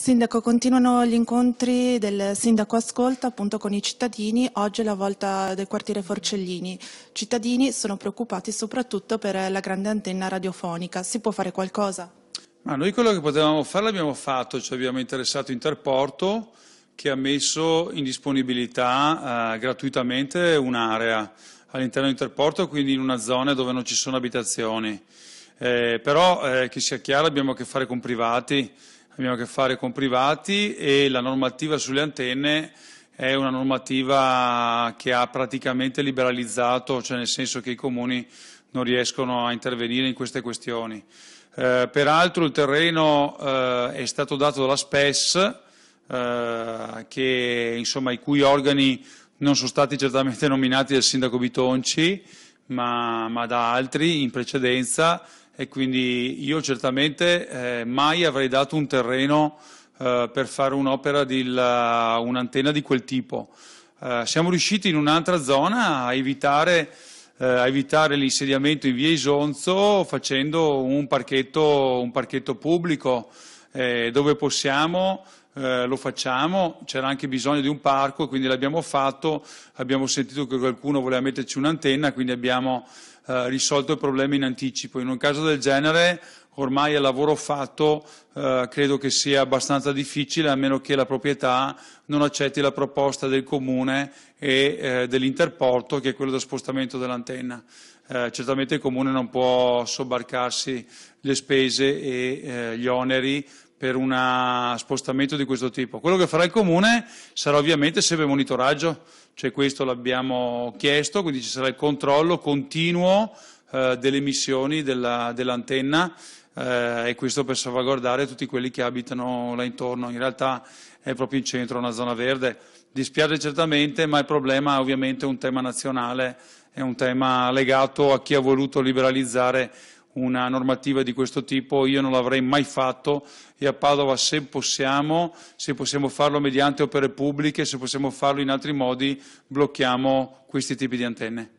Sindaco, continuano gli incontri del Sindaco Ascolta appunto con i cittadini. Oggi è la volta del quartiere Forcellini. I cittadini sono preoccupati soprattutto per la grande antenna radiofonica. Si può fare qualcosa? Ma noi quello che potevamo fare l'abbiamo fatto, cioè abbiamo interessato Interporto che ha messo in disponibilità eh, gratuitamente un'area all'interno di Interporto, quindi in una zona dove non ci sono abitazioni. Eh, però eh, che sia chiaro abbiamo a che fare con privati abbiamo a che fare con privati e la normativa sulle antenne è una normativa che ha praticamente liberalizzato, cioè nel senso che i comuni non riescono a intervenire in queste questioni. Eh, peraltro il terreno eh, è stato dato dalla SPES, eh, che, insomma, i cui organi non sono stati certamente nominati dal sindaco Bitonci, ma, ma da altri in precedenza, e quindi io certamente eh, mai avrei dato un terreno eh, per fare un'opera di eh, un'antenna di quel tipo. Eh, siamo riusciti in un'altra zona a evitare, eh, evitare l'insediamento in via Isonzo facendo un parchetto, un parchetto pubblico eh, dove possiamo eh, lo facciamo, c'era anche bisogno di un parco, quindi l'abbiamo fatto, abbiamo sentito che qualcuno voleva metterci un'antenna, quindi abbiamo eh, risolto il problema in anticipo. In un caso del genere, ormai il lavoro fatto eh, credo che sia abbastanza difficile, a meno che la proprietà non accetti la proposta del comune e eh, dell'interporto, che è quello dello spostamento dell'antenna. Eh, certamente il Comune non può sobbarcarsi le spese e eh, gli oneri per un spostamento di questo tipo. Quello che farà il Comune sarà ovviamente sempre monitoraggio, cioè questo l'abbiamo chiesto, quindi ci sarà il controllo continuo eh, delle emissioni dell'antenna eh, e questo per salvaguardare tutti quelli che abitano là intorno. In realtà è proprio in centro una zona verde. Dispiace certamente, ma il problema è ovviamente un tema nazionale, è un tema legato a chi ha voluto liberalizzare una normativa di questo tipo, io non l'avrei mai fatto e a Padova se possiamo, se possiamo farlo mediante opere pubbliche, se possiamo farlo in altri modi, blocchiamo questi tipi di antenne.